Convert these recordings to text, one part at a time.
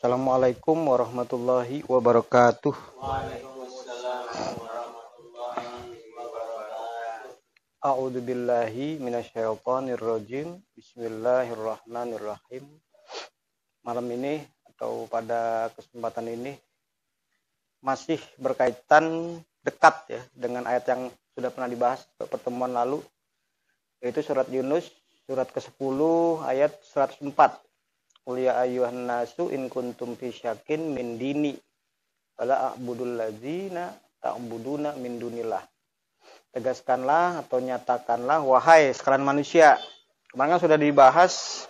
Assalamualaikum warahmatullahi wabarakatuh. Waalaikumsalam warahmatullahi wabarakatuh. A'udzu billahi minasyaitonir rajim. Bismillahirrahmanirrahim. Malam ini atau pada kesempatan ini masih berkaitan dekat ya dengan ayat yang sudah pernah dibahas pertemuan lalu yaitu surat Yunus surat ke-10 ayat 104 Qul ya nasu in kuntum fi syakin min dini fala a'budul ladzina ta'buduna min dunillah. Tegaskanlah atau nyatakanlah wahai sekalian manusia. Kemarin kan sudah dibahas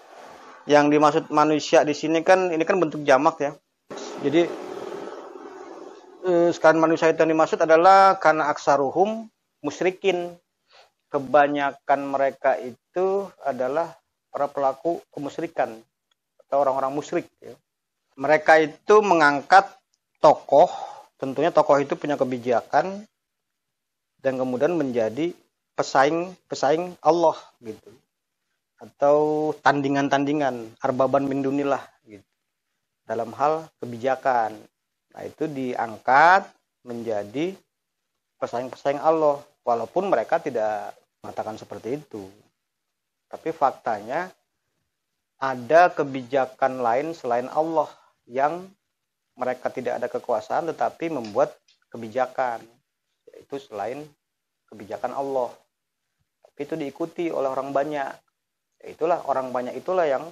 yang dimaksud manusia di sini kan ini kan bentuk jamak ya. Jadi eh, sekalian manusia itu yang dimaksud adalah karena aksaruhum musyrikin. Kebanyakan mereka itu adalah para pelaku kemusrikan atau orang-orang musyrik. Ya. Mereka itu mengangkat tokoh, tentunya tokoh itu punya kebijakan dan kemudian menjadi pesaing-pesaing Allah gitu. Atau tandingan-tandingan arbaban min gitu. Dalam hal kebijakan. Nah, itu diangkat menjadi pesaing-pesaing Allah walaupun mereka tidak mengatakan seperti itu. Tapi faktanya ada kebijakan lain selain Allah yang mereka tidak ada kekuasaan tetapi membuat kebijakan yaitu selain kebijakan Allah tapi itu diikuti oleh orang banyak itulah orang banyak itulah yang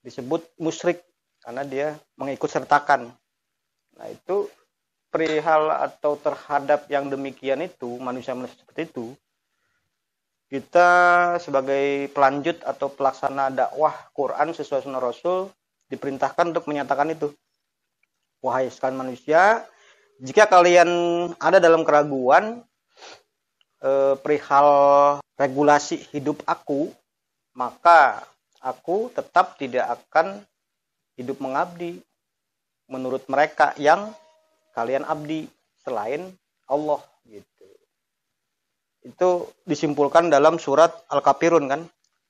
disebut musyrik karena dia mengikut sertakan nah itu perihal atau terhadap yang demikian itu manusia manusia seperti itu kita sebagai pelanjut atau pelaksana dakwah Quran sesuai sunnah Rasul diperintahkan untuk menyatakan itu. Wahai sekalian manusia, jika kalian ada dalam keraguan eh, perihal regulasi hidup aku, maka aku tetap tidak akan hidup mengabdi menurut mereka yang kalian abdi selain Allah itu disimpulkan dalam surat Al-Kafirun kan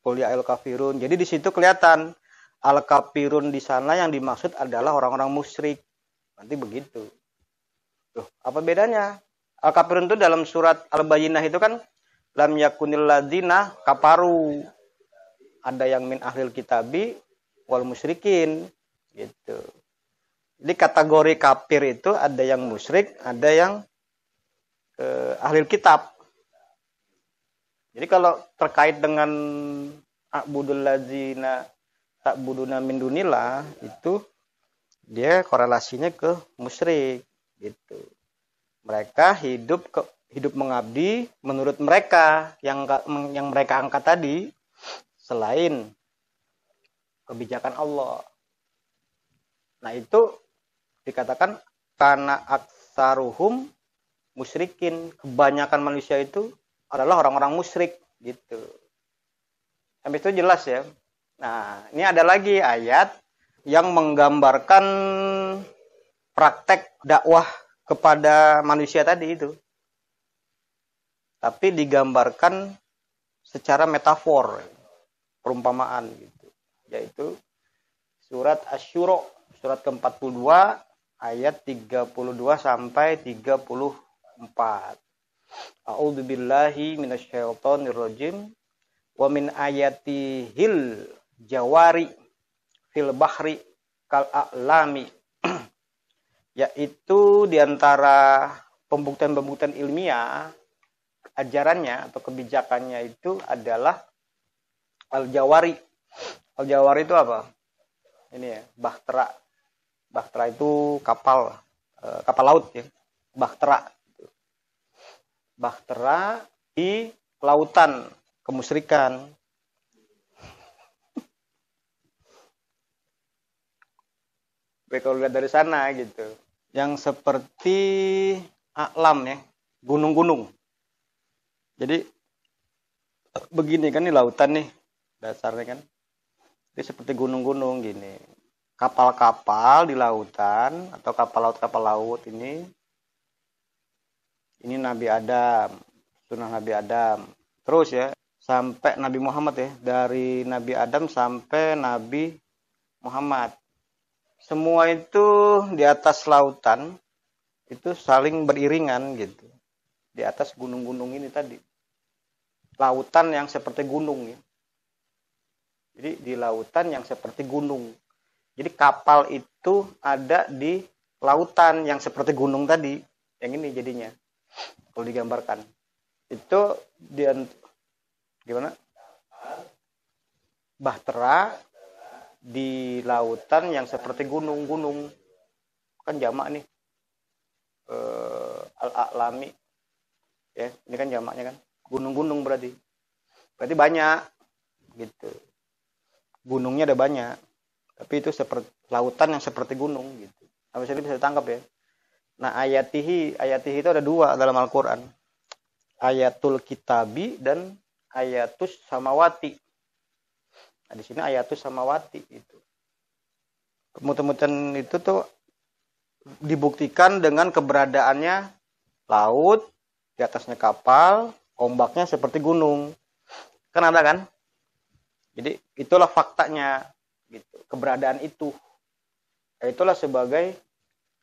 kuliah ya Al-Kafirun jadi di situ kelihatan Al-Kafirun di sana yang dimaksud adalah orang-orang musyrik nanti begitu Loh, apa bedanya Al-Kafirun itu dalam surat Al-Bayyinah itu kan lam yakunil ladzina kaparu ada yang min ahlil kitabi wal musyrikin gitu jadi kategori kafir itu ada yang musyrik ada yang eh, ahlil kitab jadi kalau terkait dengan Abdul lazina tak buduna min itu dia korelasinya ke musyrik gitu. Mereka hidup ke, hidup mengabdi menurut mereka yang yang mereka angkat tadi selain kebijakan Allah. Nah, itu dikatakan karena aksaruhum musyrikin, kebanyakan manusia itu adalah orang-orang musyrik gitu. Sampai itu jelas ya. Nah, ini ada lagi ayat yang menggambarkan praktek dakwah kepada manusia tadi itu. Tapi digambarkan secara metafor, perumpamaan gitu. Yaitu surat Asyuro, surat ke-42 ayat 32 sampai 34. A'udzu billahi minasyaitonir rajim wa min ayatihil jawari fil bahri kal a'lami yaitu diantara pembuktian-pembuktian ilmiah ajarannya atau kebijakannya itu adalah al-jawari al-jawari itu apa ini ya bahtera bahtera itu kapal eh, kapal laut ya bahtera bahtera di lautan kemusyrikan. Tapi kalau lihat dari sana gitu. Yang seperti alam ya, gunung-gunung. Jadi begini kan ini lautan nih dasarnya kan. Jadi seperti gunung-gunung gini. Kapal-kapal di lautan atau kapal laut-kapal laut ini ini Nabi Adam sunnah Nabi Adam terus ya sampai Nabi Muhammad ya dari Nabi Adam sampai Nabi Muhammad semua itu di atas lautan itu saling beriringan gitu di atas gunung-gunung ini tadi lautan yang seperti gunung ya jadi di lautan yang seperti gunung jadi kapal itu ada di lautan yang seperti gunung tadi yang ini jadinya kalau digambarkan itu dia gimana bahtera di lautan yang seperti gunung-gunung kan jamak nih e, eh, al alami ya ini kan jamaknya kan gunung-gunung berarti berarti banyak gitu gunungnya ada banyak tapi itu seperti lautan yang seperti gunung gitu apa nah, ini bisa ditangkap ya Nah, ayatihi, ayatihi itu ada dua dalam Al-Qur'an. Ayatul Kitabi dan ayatus samawati. Nah, di sini ayatus samawati itu. Kemudian itu tuh dibuktikan dengan keberadaannya laut, di atasnya kapal, ombaknya seperti gunung. Kan ada kan? Jadi itulah faktanya gitu, keberadaan itu. Itulah sebagai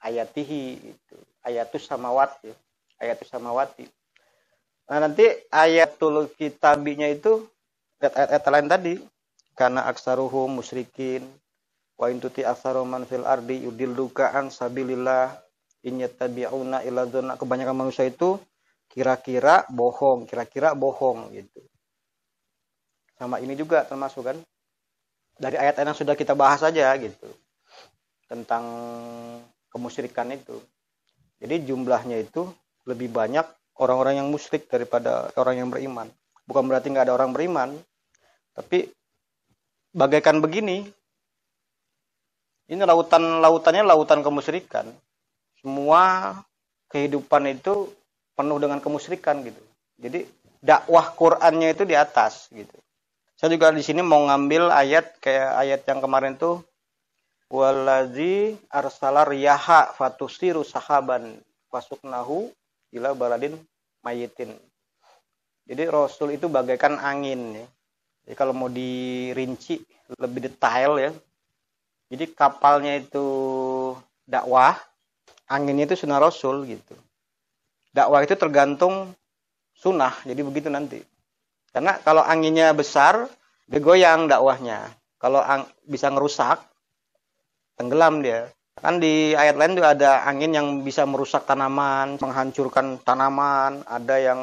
ayatihi itu ayatus samawati, ayatus samawati nah nanti ayatul kitabinya itu ayat-ayat lain tadi karena aksaruhum musyrikin wa intuti aksaru man fil ardi yudil dukaan sabilillah inyatabi'una illa dhuna kebanyakan manusia itu kira-kira bohong kira-kira bohong gitu sama ini juga termasuk kan dari ayat-ayat yang sudah kita bahas aja gitu tentang kemusyrikan itu. Jadi jumlahnya itu lebih banyak orang-orang yang musyrik daripada orang yang beriman. Bukan berarti nggak ada orang beriman, tapi bagaikan begini, ini lautan lautannya lautan kemusyrikan. Semua kehidupan itu penuh dengan kemusyrikan gitu. Jadi dakwah Qur'annya itu di atas gitu. Saya juga di sini mau ngambil ayat kayak ayat yang kemarin tuh Waladzi arsalar yaha fatusiru sahaban fasuknahu ila baladin mayitin. Jadi Rasul itu bagaikan angin ya. Jadi kalau mau dirinci lebih detail ya. Jadi kapalnya itu dakwah, anginnya itu sunnah Rasul gitu. Dakwah itu tergantung sunnah, jadi begitu nanti. Karena kalau anginnya besar, dia dakwahnya. Kalau ang bisa ngerusak, tenggelam dia kan di ayat lain juga ada angin yang bisa merusak tanaman menghancurkan tanaman ada yang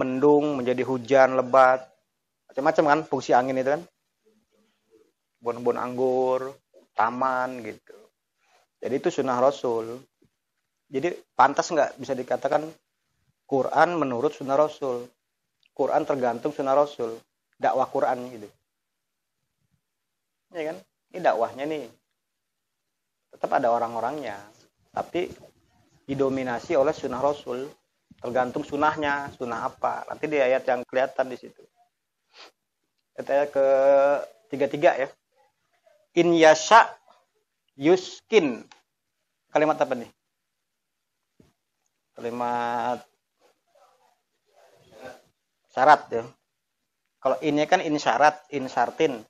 mendung menjadi hujan lebat macam-macam kan fungsi angin itu kan bon-bon anggur taman gitu jadi itu sunnah rasul jadi pantas nggak bisa dikatakan Quran menurut sunnah rasul Quran tergantung sunnah rasul dakwah Quran gitu ya kan ini dakwahnya nih tetap ada orang-orangnya tapi didominasi oleh sunnah rasul tergantung sunnahnya sunnah apa nanti di ayat yang kelihatan di situ ayat ke 33 ya in yasha yuskin kalimat apa nih kalimat syarat ya kalau ini kan insyarat insartin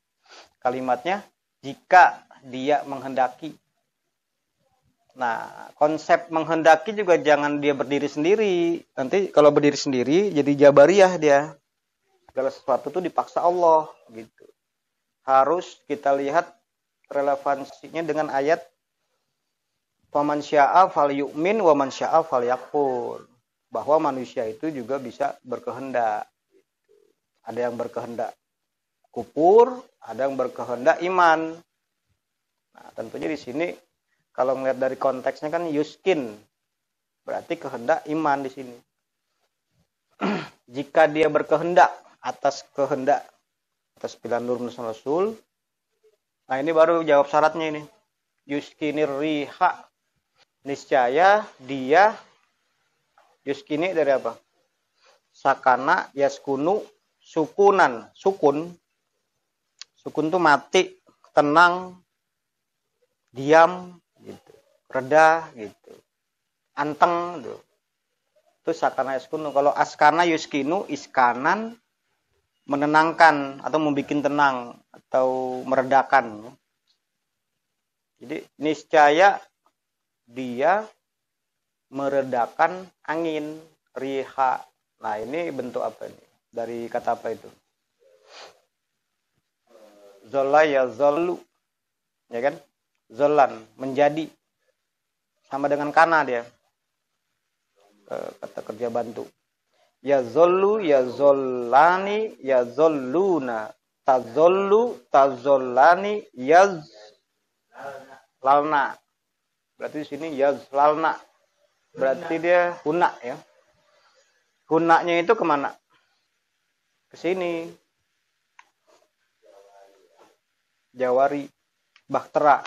kalimatnya jika dia menghendaki Nah, konsep menghendaki juga jangan dia berdiri sendiri. Nanti kalau berdiri sendiri jadi jabariyah dia. Segala sesuatu itu dipaksa Allah gitu. Harus kita lihat relevansinya dengan ayat Waman sya'a fal yu'min, waman sya'a fal yakfur. Bahwa manusia itu juga bisa berkehendak. Gitu. Ada yang berkehendak kupur, ada yang berkehendak iman. Nah, tentunya di sini kalau melihat dari konteksnya kan yuskin berarti kehendak iman di sini jika dia berkehendak atas kehendak atas pilihan Nur Rasul nah ini baru jawab syaratnya ini yuskinir riha niscaya dia yuskini dari apa sakana yaskunu sukunan sukun sukun tuh mati tenang diam rendah gitu anteng tuh itu sakana eskunu kalau askana yuskinu iskanan menenangkan atau membuat tenang atau meredakan jadi niscaya dia meredakan angin riha nah ini bentuk apa ini dari kata apa itu zola ya zolu ya kan zolan menjadi sama dengan kana dia eh, kata kerja bantu ya zollu ya zollani ya zolluna tazollu tazollani ya lalna berarti di sini ya lalna berarti dia huna ya hunanya itu kemana ke sini jawari baktera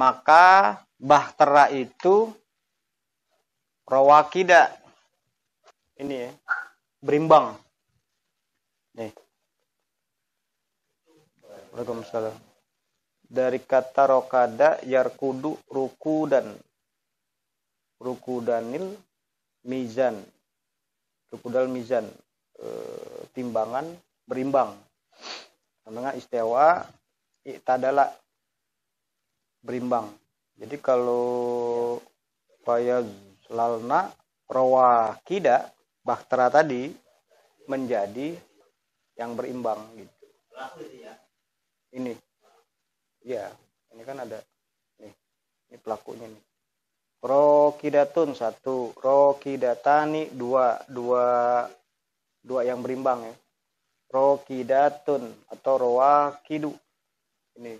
maka bahtera itu rawakida ini ya berimbang nih Waalaikumsalam dari kata rokada yarkudu ruku dan ruku danil mizan ruku dal mizan e, timbangan berimbang namanya istewa iktadala berimbang jadi kalau paya lalna rawa kida baktera tadi menjadi yang berimbang gitu ini ya ini kan ada nih ini pelakunya nih rokidatun satu rokidatani dua dua dua yang berimbang ya rokidatun atau kidu ini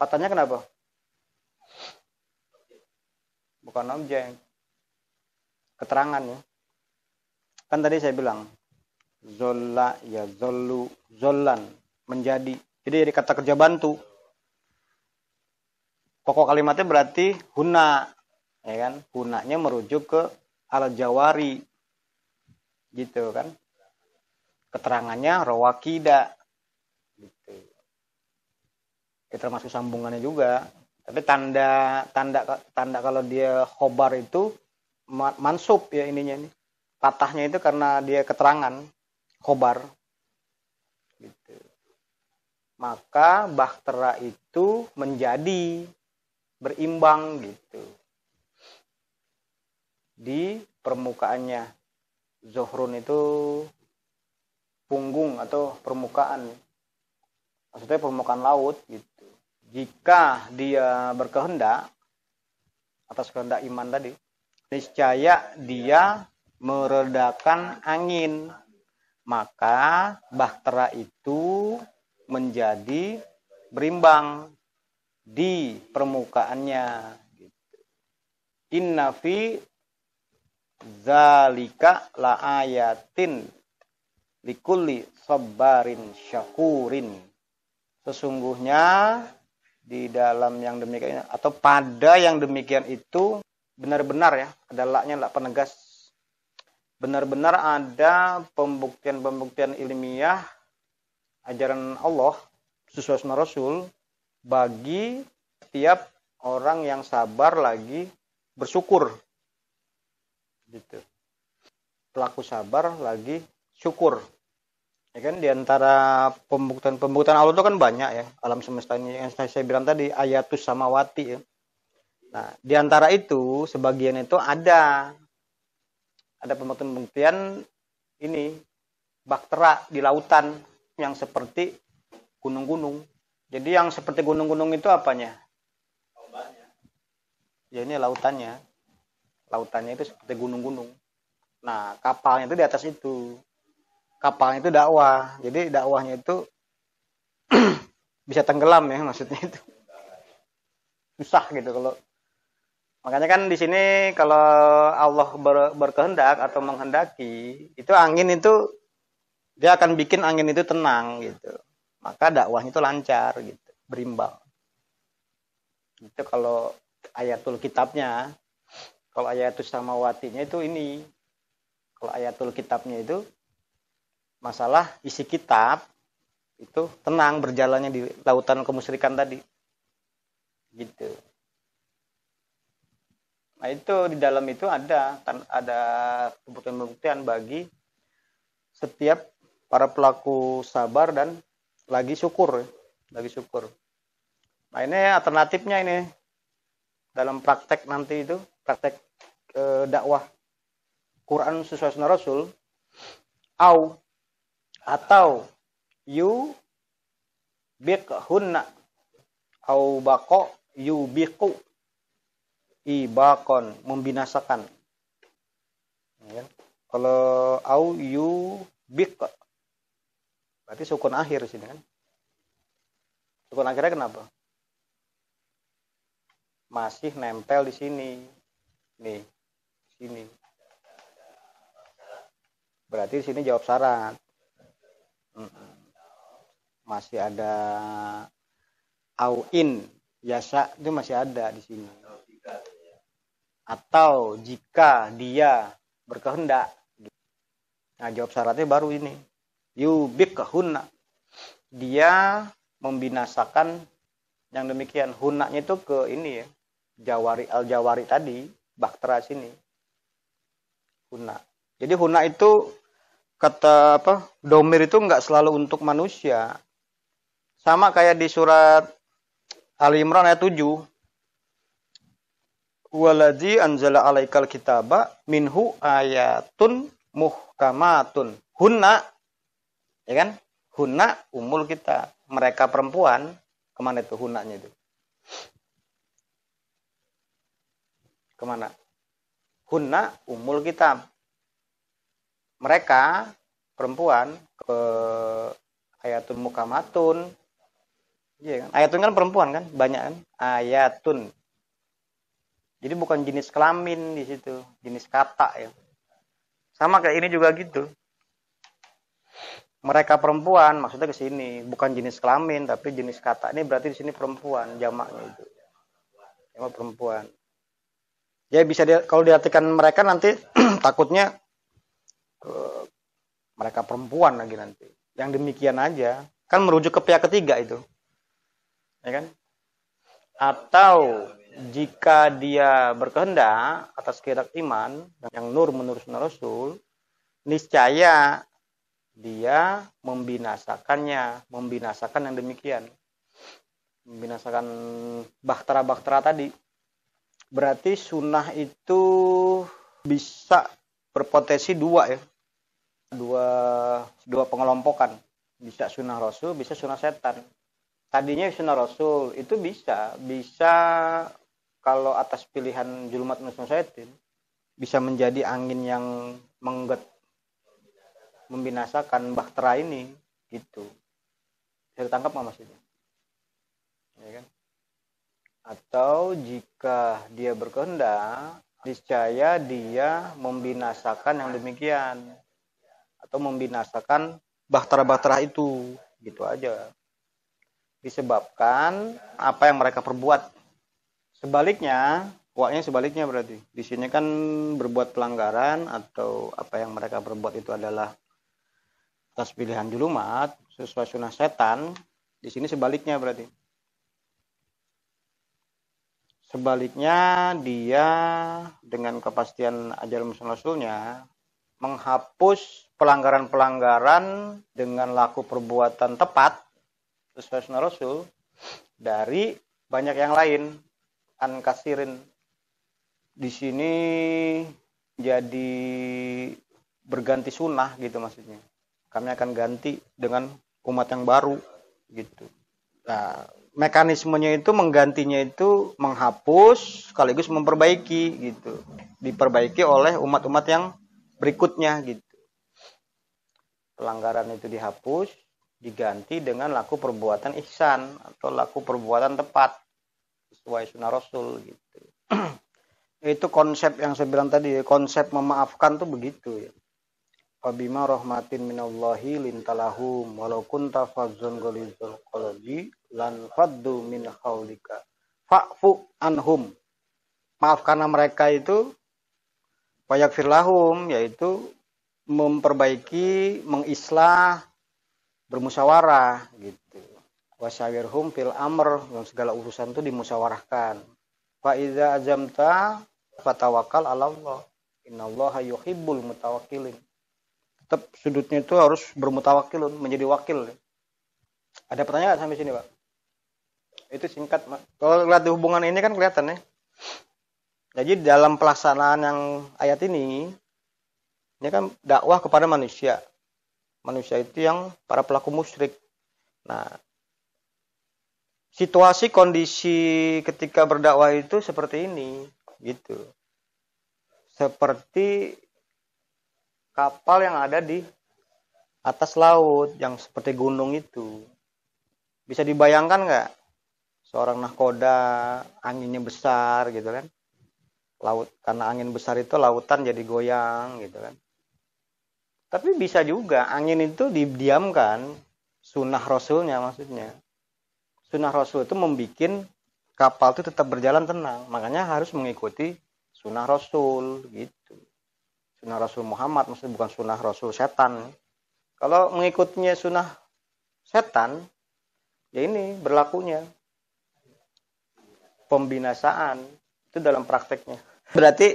patahnya kenapa bukan objek keterangan ya kan tadi saya bilang zola ya zollu zollan menjadi jadi dari kata kerja bantu pokok kalimatnya berarti huna ya kan hunanya merujuk ke al jawari gitu kan keterangannya rawakida gitu ya, termasuk sambungannya juga tapi tanda tanda tanda kalau dia hobar itu mansub ya ininya ini patahnya itu karena dia keterangan hobar gitu maka bahtera itu menjadi berimbang gitu di permukaannya zohrun itu punggung atau permukaan maksudnya permukaan laut gitu jika dia berkehendak atas kehendak iman tadi, niscaya dia meredakan angin. Maka bahtera itu menjadi berimbang di permukaannya. Inna fi zalika la ayatin likulli sabarin syakurin. Sesungguhnya di dalam yang demikian atau pada yang demikian itu benar-benar ya ada laknya lak penegas benar-benar ada pembuktian-pembuktian ilmiah ajaran Allah sesuai sunnah Rasul bagi tiap orang yang sabar lagi bersyukur gitu pelaku sabar lagi syukur ya kan diantara pembuktian-pembuktian Allah itu kan banyak ya alam semesta ini yang saya, bilang tadi ayatus wati ya. Nah, diantara itu sebagian itu ada ada pembuktian-pembuktian ini baktera di lautan yang seperti gunung-gunung. Jadi yang seperti gunung-gunung itu apanya? Ya ini lautannya. Lautannya itu seperti gunung-gunung. Nah, kapalnya itu di atas itu kapal itu dakwah jadi dakwahnya itu bisa tenggelam ya maksudnya itu susah gitu kalau makanya kan di sini kalau Allah ber, berkehendak atau menghendaki itu angin itu dia akan bikin angin itu tenang gitu maka dakwahnya itu lancar gitu berimbang itu kalau ayatul kitabnya kalau ayatul samawatinya itu ini kalau ayatul kitabnya itu masalah isi kitab itu tenang berjalannya di lautan kemusyrikan tadi gitu nah itu di dalam itu ada kan ada pembuktian-pembuktian bagi setiap para pelaku sabar dan lagi syukur ya. lagi syukur nah ini alternatifnya ini dalam praktek nanti itu praktek eh, dakwah Quran sesuai sunnah Rasul au atau yu bikhunna au bako i ibakon membinasakan ya. kalau au bik berarti sukun akhir sini kan sukun akhirnya kenapa masih nempel di sini nih sini berarti di sini jawab syarat masih ada auin yasa itu masih ada di sini. Atau jika dia berkehendak. Nah, jawab syaratnya baru ini. Yubik kehuna Dia membinasakan yang demikian. hunaknya itu ke ini ya. Jawari al-jawari tadi, baktera sini. hunak Jadi hunak itu kata apa domir itu nggak selalu untuk manusia sama kayak di surat Al Imran ayat 7 waladzi anzala alaikal kitaba minhu ayatun muhkamatun hunna ya kan hunna umul kita mereka perempuan kemana itu hunanya itu kemana hunna umul kita mereka perempuan ke ayatun mukamatun iya kan ayatun kan perempuan kan banyak kan ayatun jadi bukan jenis kelamin di situ jenis kata ya sama kayak ini juga gitu mereka perempuan maksudnya ke sini bukan jenis kelamin tapi jenis kata ini berarti di sini perempuan jamaknya itu jamak perempuan ya bisa di, kalau diartikan mereka nanti takutnya mereka perempuan lagi nanti. Yang demikian aja kan merujuk ke pihak ketiga itu, ya kan? Atau jika dia berkehendak atas kehendak iman yang nur menurut Rasul, niscaya dia membinasakannya, membinasakan yang demikian, membinasakan bahtera-bahtera tadi. Berarti sunnah itu bisa berpotensi dua ya dua dua pengelompokan bisa sunnah rasul bisa sunnah setan tadinya sunnah rasul itu bisa bisa kalau atas pilihan julmat setan bisa menjadi angin yang mengget membinasakan baktera ini gitu bisa ditangkap nggak maksudnya ya kan atau jika dia berkehendak niscaya dia membinasakan yang demikian atau membinasakan bahtera-bahtera itu gitu aja disebabkan apa yang mereka perbuat sebaliknya waknya sebaliknya berarti di sini kan berbuat pelanggaran atau apa yang mereka perbuat itu adalah atas pilihan julumat sesuai sunnah setan di sini sebaliknya berarti Sebaliknya dia dengan kepastian ajaran Rasulnya menghapus pelanggaran-pelanggaran dengan laku perbuatan tepat sesuai sunnah Rasul dari banyak yang lain an kasirin di sini jadi berganti sunnah gitu maksudnya kami akan ganti dengan umat yang baru gitu nah mekanismenya itu menggantinya itu menghapus sekaligus memperbaiki gitu diperbaiki oleh umat-umat yang berikutnya gitu pelanggaran itu dihapus diganti dengan laku perbuatan ihsan atau laku perbuatan tepat sesuai sunnah rasul gitu itu konsep yang saya bilang tadi konsep memaafkan tuh begitu ya Fabima rahmatin minallahi lintalahum walaukun tafadzun gulizul golizul lan faddu min khawlika. Fa'fu anhum. karena mereka itu firlahum yaitu memperbaiki, mengislah, bermusyawarah gitu. Wasyawirhum fil amr yang segala urusan itu dimusyawarahkan. Fa iza azamta fatawakal 'ala Allah. Innallaha yuhibbul mutawakkilin tetap sudutnya itu harus bermutawakil menjadi wakil ada pertanyaan sampai sini pak itu singkat pak. kalau lihat di hubungan ini kan kelihatan ya jadi dalam pelaksanaan yang ayat ini ini kan dakwah kepada manusia manusia itu yang para pelaku musyrik nah situasi kondisi ketika berdakwah itu seperti ini gitu seperti kapal yang ada di atas laut yang seperti gunung itu. Bisa dibayangkan nggak seorang nahkoda anginnya besar gitu kan? Laut karena angin besar itu lautan jadi goyang gitu kan. Tapi bisa juga angin itu didiamkan sunnah rasulnya maksudnya. Sunnah rasul itu membuat kapal itu tetap berjalan tenang. Makanya harus mengikuti sunnah rasul gitu sunnah Rasul Muhammad maksudnya bukan sunnah Rasul setan kalau mengikutnya sunnah setan ya ini berlakunya pembinasaan itu dalam prakteknya berarti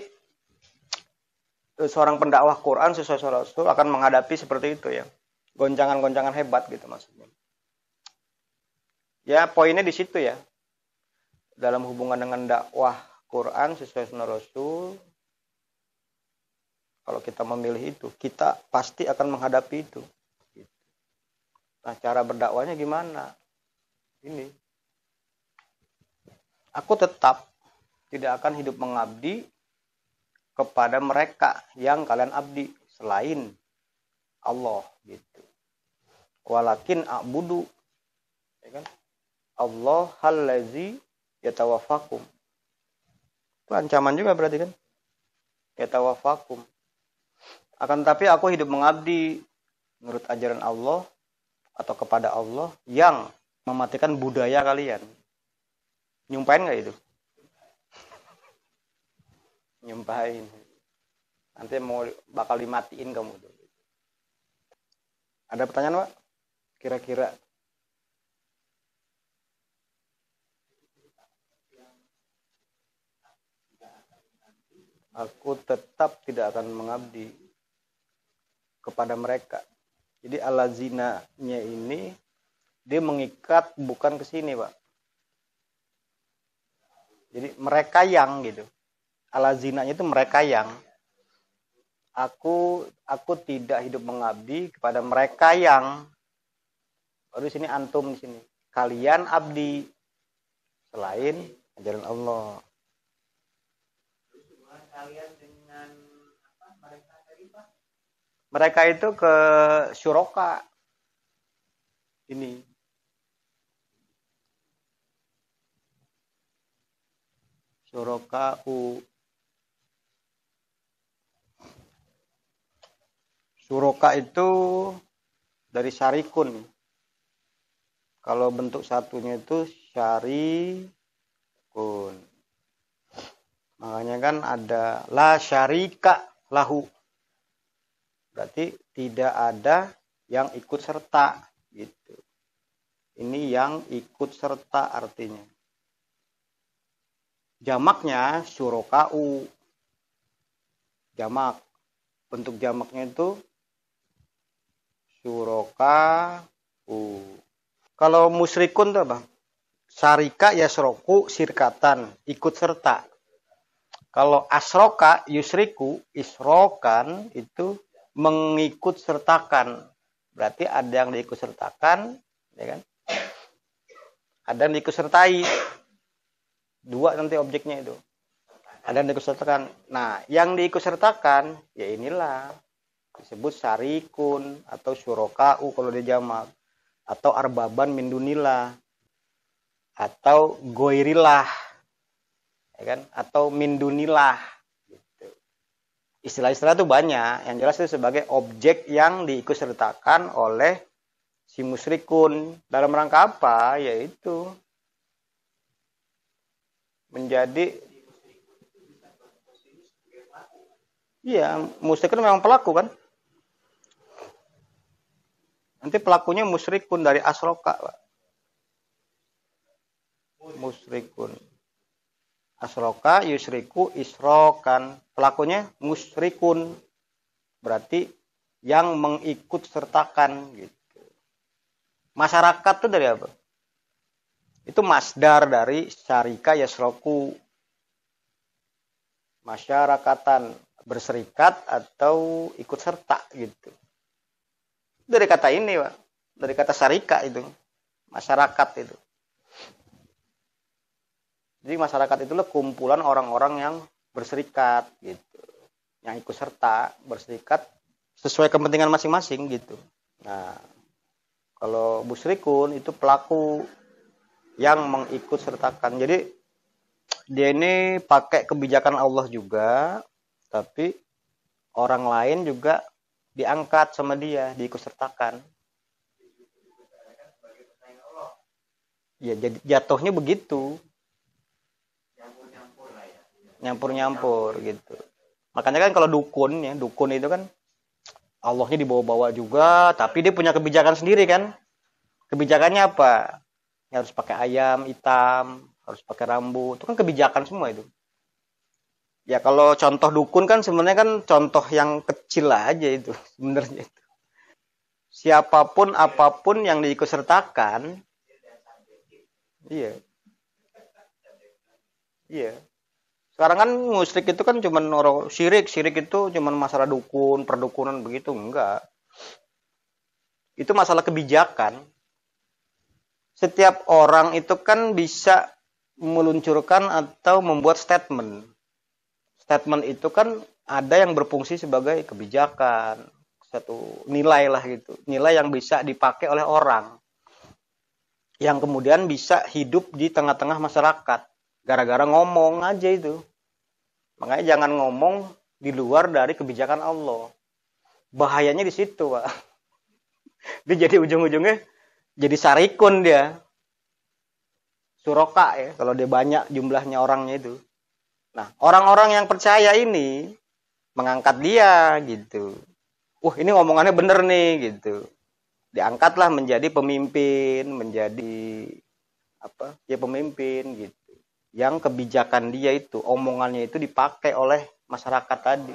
seorang pendakwah Quran sesuai sunnah Rasul akan menghadapi seperti itu ya goncangan-goncangan hebat gitu maksudnya ya poinnya di situ ya dalam hubungan dengan dakwah Quran sesuai sunnah Rasul kalau kita memilih itu kita pasti akan menghadapi itu nah cara berdakwahnya gimana ini aku tetap tidak akan hidup mengabdi kepada mereka yang kalian abdi selain Allah gitu walakin abudu ya kan Allah halazi yatawafakum itu ancaman juga berarti kan yatawafakum akan tapi aku hidup mengabdi menurut ajaran Allah atau kepada Allah yang mematikan budaya kalian. Nyumpain nggak itu? Nyumpain Nanti mau bakal dimatiin kamu. Ada pertanyaan, Pak? Kira-kira aku tetap tidak akan mengabdi kepada mereka. Jadi alazinanya ini dia mengikat bukan ke sini, Pak. Jadi mereka yang gitu. Alazinanya itu mereka yang aku aku tidak hidup mengabdi kepada mereka yang baru sini antum di sini. Kalian abdi selain ajaran Allah. Kalian mereka itu ke Suroka ini Suroka U Suroka itu dari Sarikun kalau bentuk satunya itu kun makanya kan ada la syarika lahu berarti tidak ada yang ikut serta gitu ini yang ikut serta artinya jamaknya surokau jamak bentuk jamaknya itu surokau kalau musrikun tuh bang sarika ya seroku sirkatan ikut serta kalau asroka yusriku isrokan itu mengikut sertakan. Berarti ada yang diikut sertakan, ya kan? Ada yang diikut sertai. Dua nanti objeknya itu. Ada yang diikut sertakan. Nah, yang diikut sertakan, ya inilah disebut sarikun atau syurokau kalau dia jamak atau arbaban mindunilah, atau goirilah ya kan atau mindunilah istilah-istilah itu banyak yang jelas itu sebagai objek yang diikutsertakan oleh si musyrikun dalam rangka apa yaitu menjadi iya musyrikun memang pelaku kan nanti pelakunya musyrikun dari asroka pak musyrikun asroka yusriku isrokan pelakunya musrikun berarti yang mengikut sertakan gitu masyarakat tuh dari apa itu masdar dari syarika yasroku masyarakatan berserikat atau ikut serta gitu dari kata ini pak dari kata syarika itu masyarakat itu jadi masyarakat itulah kumpulan orang-orang yang berserikat gitu, yang ikut serta berserikat sesuai kepentingan masing-masing gitu. Nah, kalau musyrikun itu pelaku yang mengikut sertakan. Jadi dia ini pakai kebijakan Allah juga, tapi orang lain juga diangkat sama dia, diikutsertakan. Ya jadi jatuhnya begitu nyampur-nyampur gitu. Makanya kan kalau dukun ya, dukun itu kan Allahnya dibawa-bawa juga, tapi dia punya kebijakan sendiri kan. Kebijakannya apa? Ya harus pakai ayam hitam, harus pakai rambu. Itu kan kebijakan semua itu. Ya kalau contoh dukun kan sebenarnya kan contoh yang kecil aja itu sebenarnya itu. Siapapun apapun yang diikutsertakan, iya, iya, sekarang kan musrik itu kan cuman orang syirik syirik itu cuman masalah dukun perdukunan begitu enggak itu masalah kebijakan setiap orang itu kan bisa meluncurkan atau membuat statement statement itu kan ada yang berfungsi sebagai kebijakan satu nilai lah gitu nilai yang bisa dipakai oleh orang yang kemudian bisa hidup di tengah-tengah masyarakat gara-gara ngomong aja itu makanya jangan ngomong di luar dari kebijakan Allah bahayanya di situ pak dia jadi ujung-ujungnya jadi sarikun dia suroka ya kalau dia banyak jumlahnya orangnya itu nah orang-orang yang percaya ini mengangkat dia gitu wah uh, ini ngomongannya bener nih gitu diangkatlah menjadi pemimpin menjadi apa ya pemimpin gitu yang kebijakan dia itu omongannya itu dipakai oleh masyarakat tadi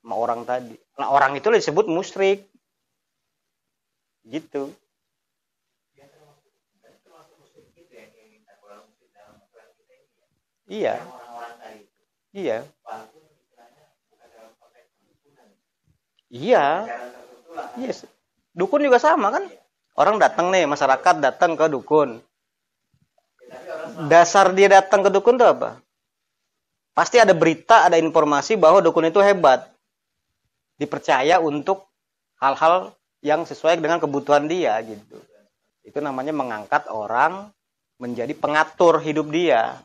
sama orang tadi nah orang itu disebut musyrik gitu iya iya iya yes. Iya. dukun juga sama kan orang datang nih masyarakat datang ke dukun Dasar dia datang ke dukun itu apa? Pasti ada berita, ada informasi bahwa dukun itu hebat. Dipercaya untuk hal-hal yang sesuai dengan kebutuhan dia gitu. Itu namanya mengangkat orang menjadi pengatur hidup dia.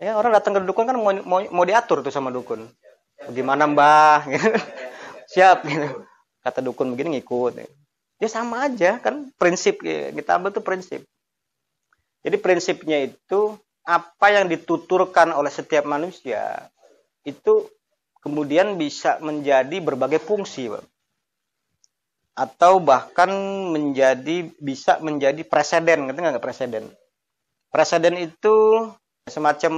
Ya, orang datang ke dukun kan mau, mau, mau diatur tuh sama dukun. Bagaimana mbah? Siap gitu. Kata dukun begini ngikut. Ya sama aja kan prinsip kita ambil tuh prinsip. Jadi prinsipnya itu apa yang dituturkan oleh setiap manusia itu kemudian bisa menjadi berbagai fungsi, Atau bahkan menjadi bisa menjadi presiden, gitu nggak presiden? Presiden itu semacam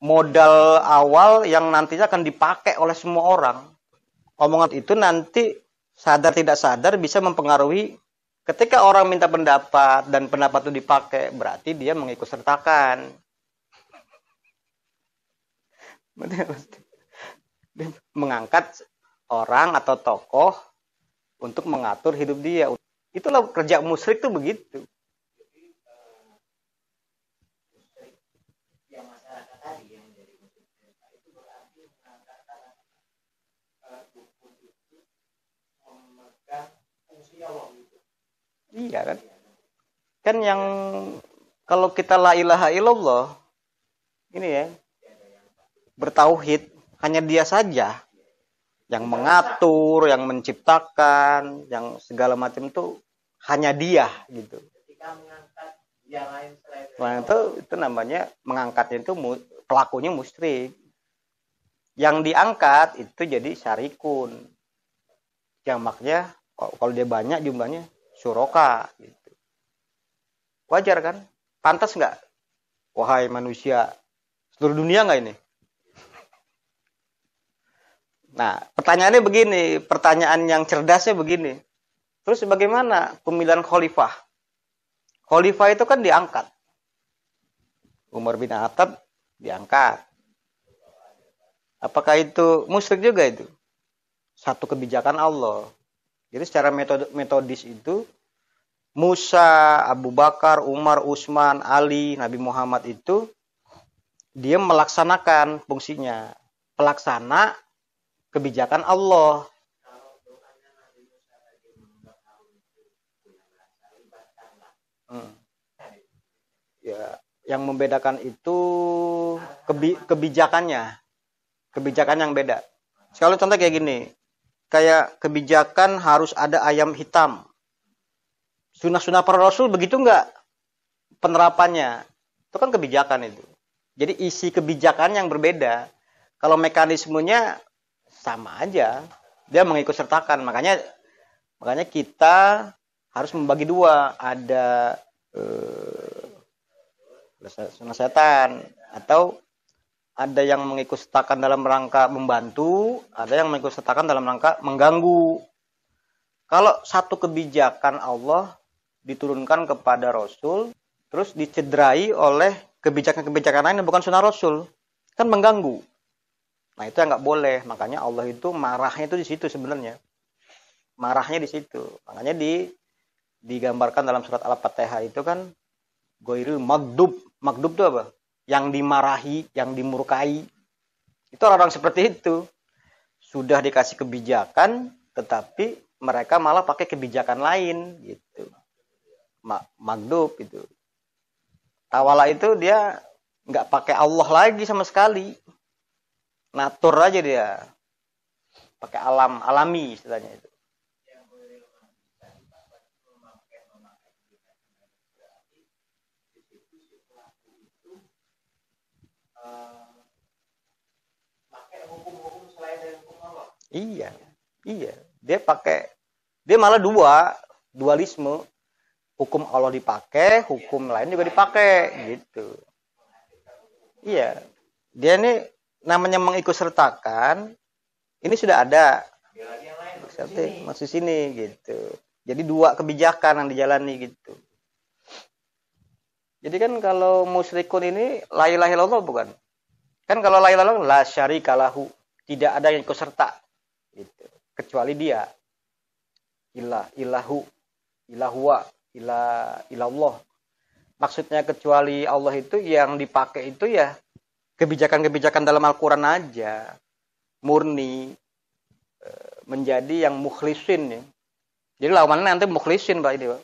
modal awal yang nantinya akan dipakai oleh semua orang. Omongan itu nanti sadar tidak sadar bisa mempengaruhi Ketika orang minta pendapat dan pendapat itu dipakai, berarti dia mengikutsertakan. Mengangkat orang atau tokoh untuk mengatur hidup dia. Itulah kerja musrik tuh begitu. Iya kan? Kan yang kalau kita la ilaha illallah ini ya bertauhid hanya dia saja yang mengatur, yang menciptakan, yang segala macam itu hanya dia gitu. nah, itu, itu namanya mengangkatnya itu pelakunya musyrik. Yang diangkat itu jadi syarikun. jamaknya kalau dia banyak jumlahnya suroka. gitu. Wajar kan? Pantas nggak? Wahai manusia, seluruh dunia nggak ini? Nah, pertanyaannya begini, pertanyaan yang cerdasnya begini. Terus bagaimana pemilihan khalifah? Khalifah itu kan diangkat. umur bin Khattab diangkat. Apakah itu musyrik juga itu? Satu kebijakan Allah. Jadi secara metode metodis itu Musa, Abu Bakar, Umar, Utsman, Ali, Nabi Muhammad itu dia melaksanakan fungsinya, pelaksana kebijakan Allah. Hmm. Ya, yang membedakan itu kebi kebijakannya, kebijakan yang beda. Kalau contoh kayak gini, kayak kebijakan harus ada ayam hitam. Sunnah-sunnah para rasul begitu enggak penerapannya? Itu kan kebijakan itu. Jadi isi kebijakan yang berbeda. Kalau mekanismenya sama aja, dia mengikut sertakan. Makanya makanya kita harus membagi dua, ada eh, sunnah setan atau ada yang mengikutsertakan dalam rangka membantu, ada yang mengikutsertakan dalam rangka mengganggu. Kalau satu kebijakan Allah diturunkan kepada Rasul, terus dicederai oleh kebijakan-kebijakan lain yang bukan sunnah Rasul, kan mengganggu. Nah itu yang nggak boleh, makanya Allah itu marahnya itu di situ sebenarnya. Marahnya di situ, makanya di digambarkan dalam surat Al-Fatihah itu kan goiril magdub. Magdub itu apa? yang dimarahi, yang dimurkai. Itu orang-orang seperti itu. Sudah dikasih kebijakan, tetapi mereka malah pakai kebijakan lain gitu. Magdub itu. Tawala itu dia nggak pakai Allah lagi sama sekali. Natur aja dia. Pakai alam alami istilahnya itu. Iya, iya. Dia pakai, dia malah dua, dualisme. Hukum Allah dipakai, hukum lain juga dipakai, gitu. Iya, dia ini namanya mengikutsertakan. Ini sudah ada. Seperti masih sini gitu. Jadi dua kebijakan yang dijalani gitu. Jadi kan kalau musyrikun ini lahir lahir Allah bukan? Kan kalau lahir lahir ilaha la syarikalahu, tidak ada yang ikut serta itu kecuali dia ilah ilahu ilahwa ilah ilallah maksudnya kecuali Allah itu yang dipakai itu ya kebijakan-kebijakan dalam Al-Quran aja murni e, menjadi yang mukhlisin ya. Jadi lawannya nanti mukhlisin Pak ini Pak.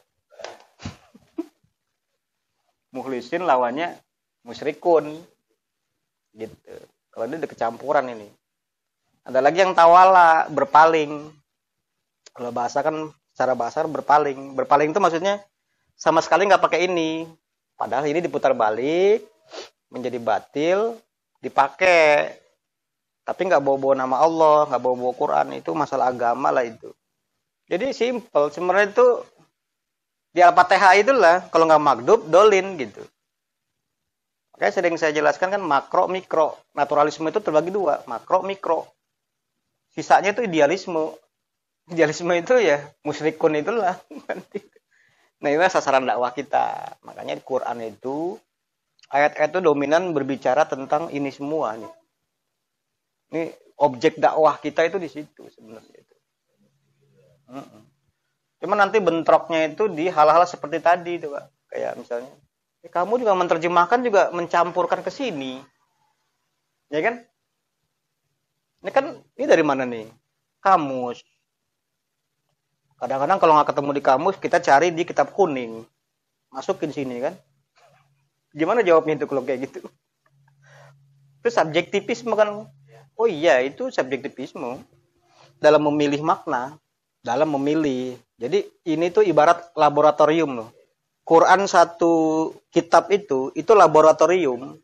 mukhlisin lawannya musyrikun gitu. Kalau ini ada kecampuran ini ada lagi yang tawala berpaling kalau bahasa kan secara bahasa kan berpaling berpaling itu maksudnya sama sekali nggak pakai ini padahal ini diputar balik menjadi batil dipakai tapi nggak bawa-bawa nama Allah nggak bawa-bawa Quran itu masalah agama lah itu jadi simple sebenarnya itu di Al-Fatihah itulah kalau nggak magdub dolin gitu oke sering saya jelaskan kan makro mikro. Naturalisme itu terbagi dua, makro mikro sisanya itu idealisme idealisme itu ya musyrikun itulah nanti nah ini sasaran dakwah kita makanya di Quran itu ayat-ayat itu dominan berbicara tentang ini semua nih ini objek dakwah kita itu di situ sebenarnya itu cuman nanti bentroknya itu di hal-hal seperti tadi itu pak kayak misalnya eh, kamu juga menerjemahkan juga mencampurkan ke sini ya kan ini kan ini dari mana nih? Kamus. Kadang-kadang kalau nggak ketemu di kamus, kita cari di kitab kuning. Masukin sini kan. Gimana jawabnya itu kalau kayak gitu? Itu subjektivisme kan. Oh iya, itu subjektivisme. Dalam memilih makna, dalam memilih. Jadi ini tuh ibarat laboratorium loh. Quran satu kitab itu, itu laboratorium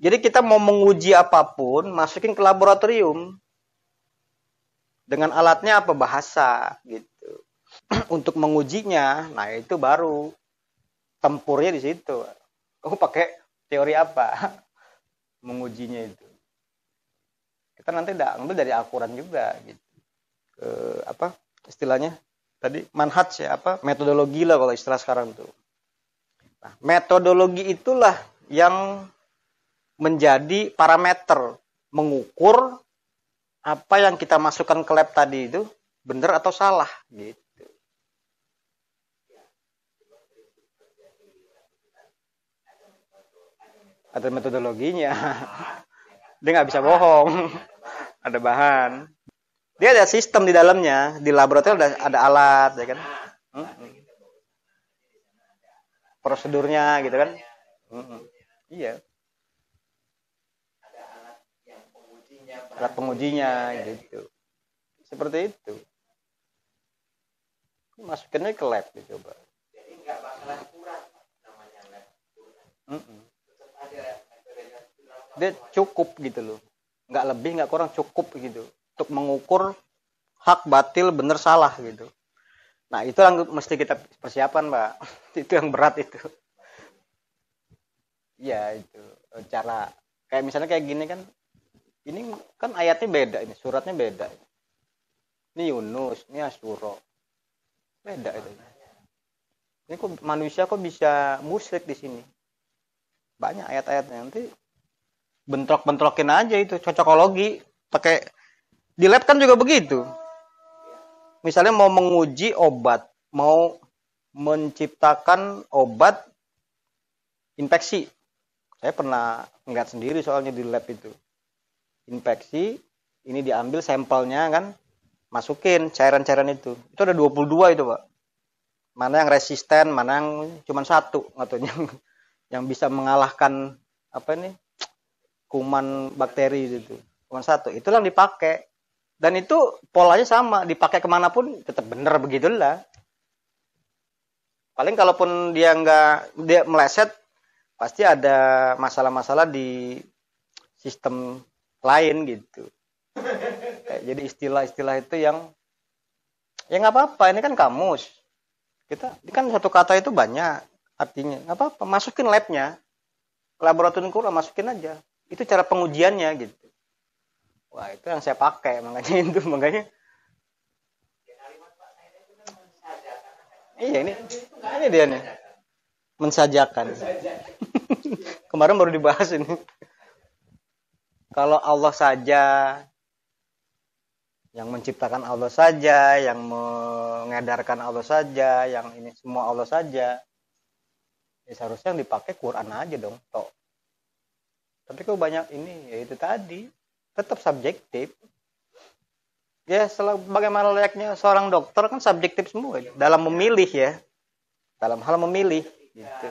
jadi kita mau menguji apapun, masukin ke laboratorium. Dengan alatnya apa? Bahasa gitu. Untuk mengujinya, nah itu baru tempurnya di situ. Kamu pakai teori apa? mengujinya itu. Kita nanti tidak ambil dari al juga gitu. Ke, apa istilahnya? Tadi manhaj ya apa? Metodologi lah kalau istilah sekarang tuh. Nah, metodologi itulah yang menjadi parameter mengukur apa yang kita masukkan ke lab tadi itu benar atau salah gitu. Ada metodologinya. Dia nggak bisa bohong. Ada bahan. Dia ada sistem di dalamnya. Di laboratorium ada, ada alat, ya kan? Hmm? Prosedurnya gitu kan? Hmm. hmm. Iya. alat pengujinya gitu seperti itu masukinnya ke lab dicoba ya, dia cukup gitu loh nggak lebih nggak kurang cukup gitu untuk mengukur hak batil bener salah gitu nah itu yang mesti kita persiapan pak itu yang berat itu ya itu cara kayak misalnya kayak gini kan ini kan ayatnya beda ini, suratnya beda. Ini Yunus, ini Asyuro. Beda itu. Ini kok manusia kok bisa musrik di sini? Banyak ayat-ayatnya nanti bentrok-bentrokin aja itu cocokologi pakai di lab kan juga begitu. Misalnya mau menguji obat, mau menciptakan obat infeksi. Saya pernah ngeliat sendiri soalnya di lab itu infeksi ini diambil sampelnya kan masukin cairan-cairan itu itu ada 22 itu pak mana yang resisten mana yang cuma satu ngatunya yang bisa mengalahkan apa ini kuman bakteri itu cuma satu itulah yang dipakai dan itu polanya sama dipakai kemanapun tetap bener begitulah paling kalaupun dia nggak dia meleset pasti ada masalah-masalah di sistem lain gitu jadi istilah-istilah itu yang ya nggak apa-apa ini kan kamus kita ini kan satu kata itu banyak artinya nggak apa-apa masukin labnya laboratorium kurang masukin aja itu cara pengujiannya gitu wah itu yang saya pakai makanya itu makanya iya ini ini dia nih mensajakan kemarin baru dibahas ini kalau Allah saja yang menciptakan Allah saja, yang mengedarkan Allah saja, yang ini semua Allah saja. Ya seharusnya yang dipakai Quran aja dong, toh. Tapi kok banyak ini, ya itu tadi, tetap subjektif. Ya, selalu, bagaimana layaknya seorang dokter kan subjektif semua ya, dalam memilih ya. Dalam hal memilih gitu.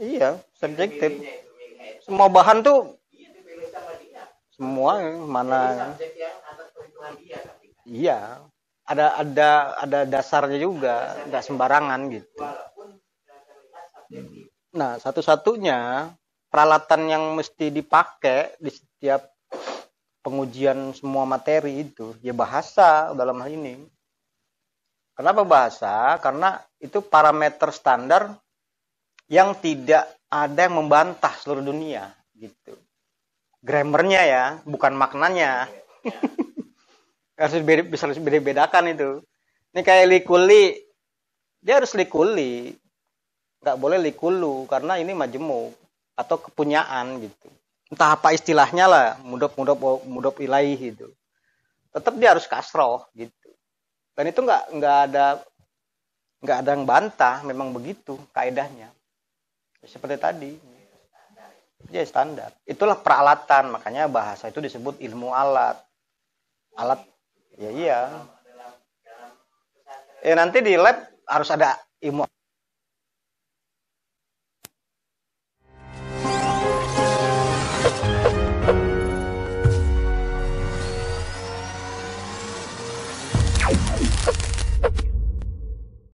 Iya, subjektif. Semua bahan tuh semua mana ya. kan Iya, ada ada ada dasarnya juga, nggak sembarangan gitu. Nah, satu-satunya peralatan yang mesti dipakai di setiap pengujian semua materi itu ya bahasa dalam hal ini. Kenapa bahasa? Karena itu parameter standar yang tidak ada yang membantah seluruh dunia gitu grammarnya ya bukan maknanya iya, iya. harus bisa harus beda bedakan itu ini kayak likuli dia harus likuli nggak boleh likulu karena ini majemuk atau kepunyaan gitu entah apa istilahnya lah mudop mudop mudop ilahi gitu tetap dia harus kasroh gitu dan itu nggak nggak ada nggak ada yang bantah memang begitu kaidahnya seperti tadi. Ya standar. Itulah peralatan, makanya bahasa itu disebut ilmu alat. Alat ya iya. Ya nanti di lab harus ada ilmu